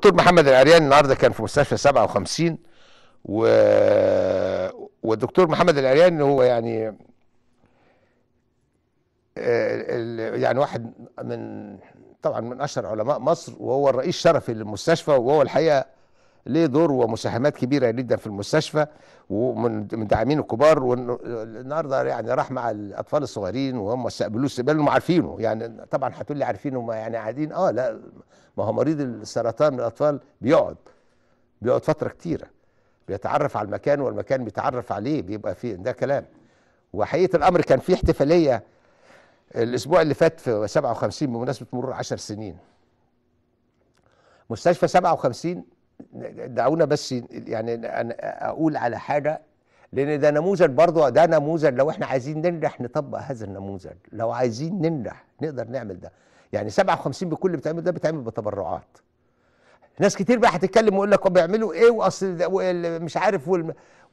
دكتور محمد العريان النهارده كان في مستشفى 57 و... والدكتور محمد العريان هو يعني آه، يعني واحد من طبعا من اشهر علماء مصر وهو الرئيس الشرفي للمستشفى وهو الحقيقه ليه دور ومساهمات كبيره جدا في المستشفى ومن داعمين الكبار والنهارده يعني راح مع الاطفال الصغيرين وهم استقبلوه استقبال عارفينه يعني طبعا هتقول لي عارفينه ما يعني قاعدين اه لا ما هو مريض السرطان من الاطفال بيقعد بيقعد فتره كتيره بيتعرف على المكان والمكان بيتعرف عليه بيبقى فيه ده كلام وحقيقه الامر كان في احتفاليه الاسبوع اللي فات في 57 بمناسبه مرور 10 سنين مستشفى 57 دعونا بس يعني أنا أقول على حاجة لأن ده نموذج برضه ده نموذج لو إحنا عايزين ننجح نطبق هذا النموذج لو عايزين ننجح نقدر نعمل ده يعني 57 بكل بتعمل ده بتعمل بتبرعات ناس كتير بقى هتتكلم ويقول لك بيعملوا ايه واصل مش عارف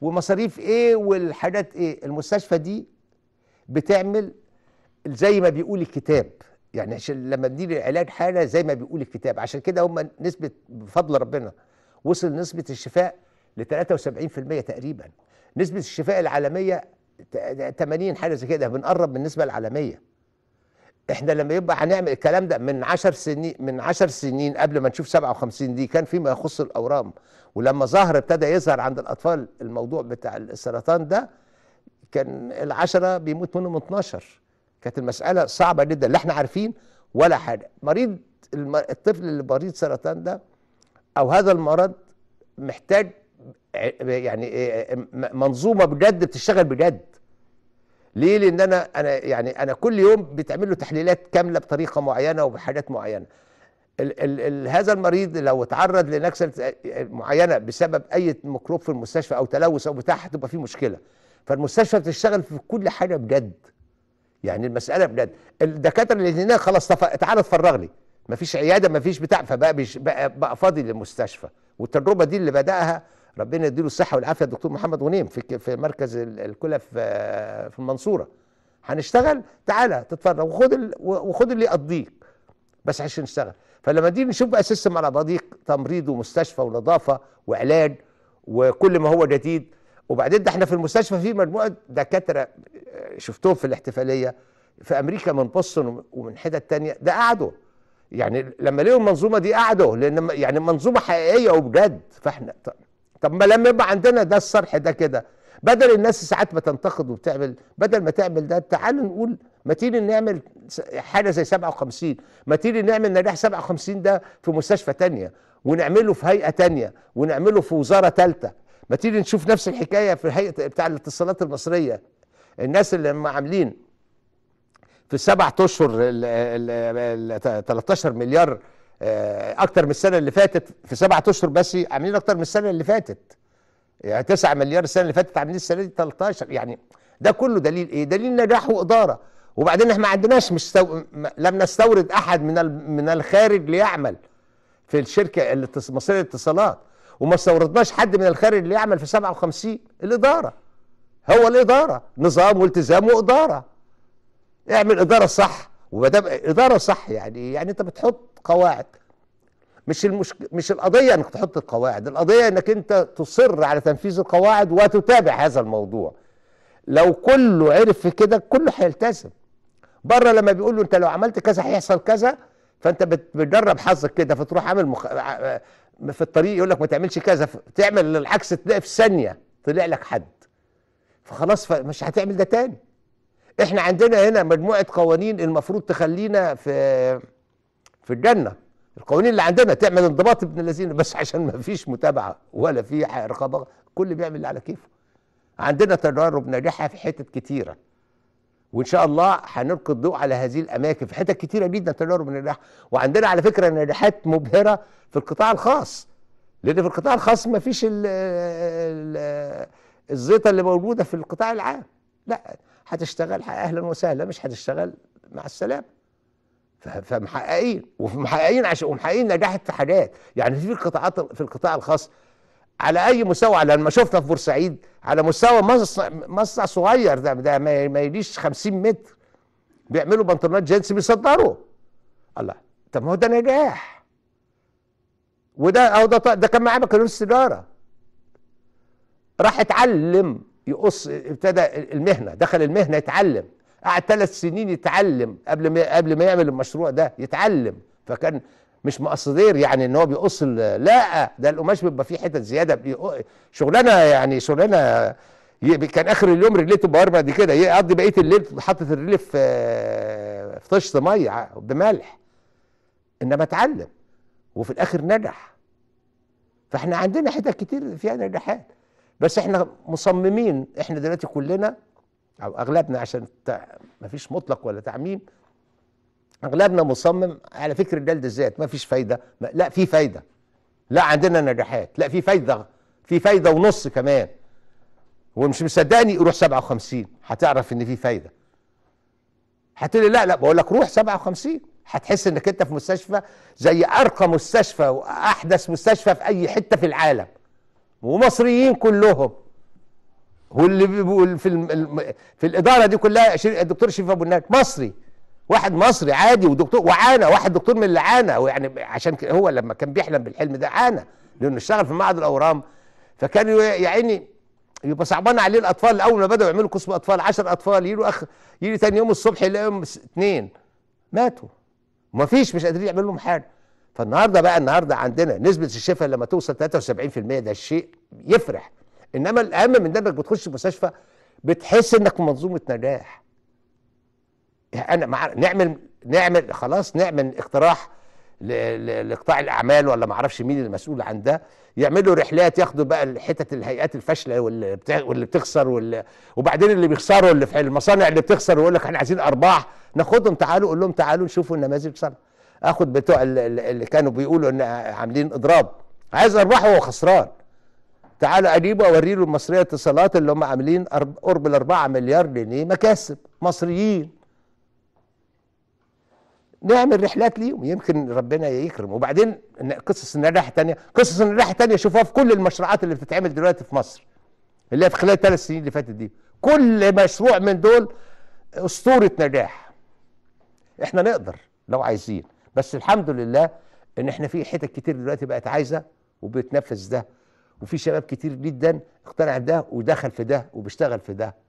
ومصاريف ايه والحاجات ايه المستشفى دي بتعمل زي ما بيقول الكتاب يعني عشان لما بنيجي العلاج حاله زي ما بيقول الكتاب عشان كده هم نسبه بفضل ربنا وصل نسبة الشفاء ل 73% تقريبا نسبة الشفاء العالمية 80 حاجة زي كده بنقرب من النسبة العالمية احنا لما يبقى هنعمل الكلام ده من 10 سنين من 10 سنين قبل ما نشوف 57 دي كان فيما يخص الاورام ولما ظهر ابتدى يظهر عند الاطفال الموضوع بتاع السرطان ده كان العشرة بيموت منهم 12 كانت المسألة صعبة جدا لا احنا عارفين ولا حاجة مريض الطفل اللي مريض سرطان ده او هذا المرض محتاج يعني منظومه بجد بتشتغل بجد ليه لان انا انا يعني انا كل يوم بتعمل له تحليلات كامله بطريقه معينه وبحاجات معينه ال ال ال هذا المريض لو اتعرض لنكسه معينه بسبب اي ميكروب في المستشفى او تلوث او بتاع هتبقى فيه مشكله فالمستشفى بتشتغل في كل حاجه بجد يعني المساله بجد الدكاتره اللي هناك خلاص تعالى اتفرغ لي مفيش عياده مفيش بتاع فبقى بيش بقى, بقى فاضي للمستشفى والتجربه دي اللي بداها ربنا يديله الصحه والعافيه الدكتور محمد غنيم في في مركز الكلى في في المنصوره هنشتغل تعالى تتفرج وخد ال... وخد اللي يقضيك بس عشان نشتغل فلما دي نشوف بقى سيستم على بعضيك تمريض ومستشفى ونظافه وعلاج وكل ما هو جديد وبعدين ده احنا في المستشفى في مجموعه دكاتره آه، شفتهم في الاحتفاليه في امريكا من بوسطن ومن حتت تانية ده قعدوا يعني لما لقوا المنظومه دي قعدوا لان يعني منظومه حقيقيه وبجد فاحنا طب ما لما يبقى عندنا ده الصرح ده كده بدل الناس ساعات ما تنتقد وبتعمل بدل ما تعمل ده تعالوا نقول ما تيجي نعمل حاجه زي 57 ما تيجي نعمل نجاح 57 ده في مستشفى تانية ونعمله في هيئه تانية ونعمله في وزاره ثالثه ما تيجي نشوف نفس الحكايه في هيئه بتاع الاتصالات المصريه الناس اللي هم عاملين في السبع اشهر ال 13 مليار آه، اكتر من السنه اللي فاتت في سبعة اشهر بس عاملين اكتر من السنه اللي فاتت يعني 9 مليار السنه اللي فاتت عاملين السنه دي 13 يعني ده كله دليل ايه دليل نجاح واداره وبعدين احنا ما عندناش مش سو... لم نستورد احد من ال... من الخارج ليعمل في الشركه المصريه للاتصالات وما استوردناش حد من الخارج ليعمل في 57 الاداره هو الاداره نظام والتزام واداره اعمل اداره صح وما دام اداره صح يعني يعني انت بتحط قواعد مش المشك... مش القضيه انك تحط القواعد القضيه انك انت تصر على تنفيذ القواعد وتتابع هذا الموضوع لو كله عرف في كده كله هيلتزم بره لما بيقول له انت لو عملت كذا هيحصل كذا فانت بتجرب حظك كده فتروح عامل مخ... في الطريق يقول لك ما تعملش كذا تعمل العكس تلاقي في ثانيه طلع لك حد فخلاص مش هتعمل ده تاني احنا عندنا هنا مجموعه قوانين المفروض تخلينا في في الجنه القوانين اللي عندنا تعمل انضباط ابن الذين بس عشان ما فيش متابعه ولا في رقابه كل بيعمل اللي على كيفه عندنا تجارب ناجحه في حتت كتيره وان شاء الله هنلقي الضوء على هذه الاماكن في حتت كتيره جدا تجارب ناجحه وعندنا على فكره نجاحات مبهره في القطاع الخاص لان في القطاع الخاص ما فيش الزيطه اللي موجوده في القطاع العام لا هتشتغل اهلا وسهلا مش هتشتغل مع السلامه فمحققين ومحققين عشان ومحققين نجاح اتحادات يعني في القطاعات في القطاع الخاص على اي مستوى على لما شفنا في بورسعيد على مستوى مصنع مصنع صغير ده ده ما يجيش 50 متر بيعملوا بنطلونات جينز بيصدروا الله طب ما هو ده نجاح وده اهو ده ده كان معاه بكالوريوس تجاره راح اتعلم يقص ابتدى المهنه دخل المهنه يتعلم قعد ثلاث سنين يتعلم قبل ما قبل ما يعمل المشروع ده يتعلم فكان مش مقصدير يعني ان هو بيقص لا ده القماش بيبقى فيه حتت زياده شغلانه يعني شغلانه كان اخر اليوم رجليته باربع دي كده يقضي بقيه الليل حاطط الرجل في في طشه ميه بملح انما اتعلم وفي الاخر نجح فاحنا عندنا حتت كتير فيها نجاحات بس احنا مصممين احنا دلوقتي كلنا او اغلبنا عشان ما فيش مطلق ولا تعميم اغلبنا مصمم على فكر جلد الذات ما فيش فايده ما لا في فايده لا عندنا نجاحات لا في فايده في فايده ونص كمان ومش مصدقني روح 57 هتعرف ان في فايده هتقولي لا لا بقول لك روح 57 هتحس انك انت في مستشفى زي ارقى مستشفى واحدث مستشفى في اي حته في العالم ومصريين كلهم واللي في في الاداره دي كلها الدكتور شريف ابو النجم مصري واحد مصري عادي ودكتور وعانى واحد دكتور من اللي عانى يعني عشان هو لما كان بيحلم بالحلم ده عانى لانه اشتغل في معهد الاورام فكان يا عيني يبقى صعبان عليه الاطفال اول ما بداوا يعملوا قسم اطفال 10 اطفال يجي اخ يجي ثاني يوم الصبح يلاقيهم اثنين ماتوا ما فيش مش قادرين يعملوا لهم حاجه فالنهارده بقى النهارده عندنا نسبه الشفاء لما توصل 73% ده شيء يفرح انما الاهم من ده انك بتخش المستشفى بتحس انك منظومه نجاح انا مع... نعمل نعمل خلاص نعمل اقتراح ل... لقطاع الاعمال ولا ما اعرفش مين المسؤول عن ده يعملوا رحلات ياخدوا بقى الحتت الهيئات الفاشله واللي, بتا... واللي بتخسر واللي وبعدين اللي بيخسروا اللي في المصانع اللي بتخسر ويقول لك احنا عايزين ارباح ناخدهم تعالوا قول لهم تعالوا نشوفوا النماذج صنعه اخد بتوع اللي كانوا بيقولوا ان عاملين اضراب عايز ارباحه وهو خسران تعال اجيبه اوري له المصريه اتصالات اللي هم عاملين قرب ال 4 مليار جنيه مكاسب مصريين نعمل رحلات ليهم يمكن ربنا يكرم وبعدين قصص النجاح الثانيه قصص النجاح الثانيه شوفوها في كل المشروعات اللي بتتعمل دلوقتي في مصر اللي هي في خلال الثلاث سنين اللي فاتت دي كل مشروع من دول اسطوره نجاح احنا نقدر لو عايزين بس الحمد لله ان احنا في حتت كتير دلوقتي بقت عايزه وبتنفذ ده وفي شباب كتير جدا اقتنع بده ودخل في ده وبيشتغل في ده